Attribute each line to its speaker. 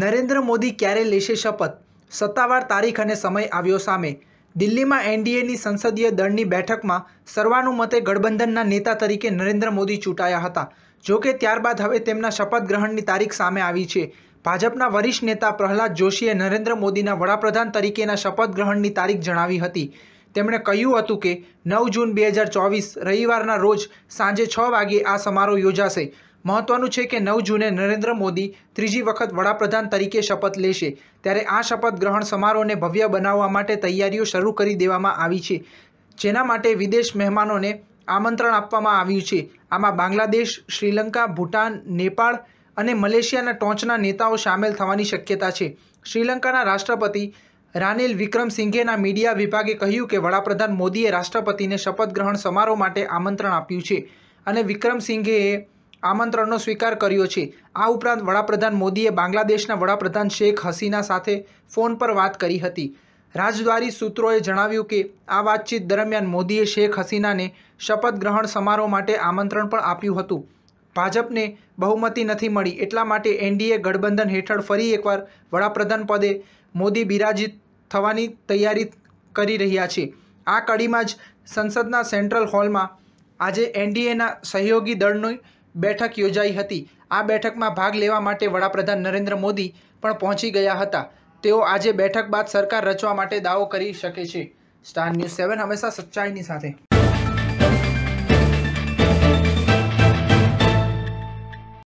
Speaker 1: નરેન્દ્ર મોદી ક્યારે લેશે શપથ સત્તાવાર તારીખ અને સમય આવ્યો સામે દિલ્હીમાં એનડીએની સંસદીય દળની બેઠકમાં સર્વાનુમતે ગઠબંધનના નેતા તરીકે નરેન્દ્ર મોદી ચૂંટાયા હતા જો કે ત્યારબાદ હવે તેમના શપથ ગ્રહણની તારીખ સામે આવી છે ભાજપના વરિષ્ઠ નેતા પ્રહલાદ જોશીએ નરેન્દ્ર મોદીના વડાપ્રધાન તરીકેના શપથ ગ્રહણની તારીખ જણાવી હતી તેમણે કહ્યું હતું કે નવ જૂન બે હજાર ચોવીસ રવિવારના રોજ સાંજે છ વાગ્યે આ સમારોહ યોજાશે મહત્વનું છે કે નવ જૂને નરેન્દ્ર મોદી ત્રીજી વખત વડાપ્રધાન તરીકે શપથ લેશે ત્યારે આ શપથ ગ્રહણ સમારોહને ભવ્ય બનાવવા માટે તૈયારીઓ શરૂ કરી દેવામાં આવી છે જેના માટે વિદેશ મહેમાનોને આમંત્રણ આપવામાં આવ્યું છે આમાં બાંગ્લાદેશ શ્રીલંકા ભૂટાન નેપાળ અને મલેશિયાના ટોચના નેતાઓ સામેલ થવાની શક્યતા છે શ્રીલંકાના રાષ્ટ્રપતિ રાનિલ વિક્રમસિંઘેના મીડિયા વિભાગે કહ્યું કે વડાપ્રધાન મોદીએ રાષ્ટ્રપતિને શપથ ગ્રહણ સમારોહ માટે આમંત્રણ આપ્યું છે અને વિક્રમસિંઘેએ આમંત્રણનો સ્વીકાર કર્યો છે આ ઉપરાંત વડાપ્રધાન મોદીએ બાંગ્લાદેશના વડાપ્રધાન શેખ હસીના સાથે ફોન પર વાત કરી હતી રાજદ્વારી સૂત્રોએ જણાવ્યું કે આ વાતચીત દરમિયાન મોદીએ શેખ હસીનાને શપથ ગ્રહણ સમારોહ માટે આમંત્રણ પણ આપ્યું હતું ભાજપને બહુમતી નથી મળી એટલા માટે એનડીએ ગઠબંધન હેઠળ ફરી એકવાર વડાપ્રધાન પદે મોદી બિરાજિત થવાની તૈયારી કરી રહ્યા છે આ કડીમાં જ સંસદના સેન્ટ્રલ હોલમાં આજે એનડીએના સહયોગી દળની બેઠક યોજાઈ હતી આ બેઠકમાં ભાગ લેવા માટે વડાપ્રધાન નરેન્દ્ર મોદી પણ પહોંચી ગયા હતા તેઓ આજે બેઠક બાદ સરકાર રચવા માટે દાવો કરી શકે છે સ્ટાર ન્યૂઝ સેવન હંમેશા સચ્ચાઈની સાથે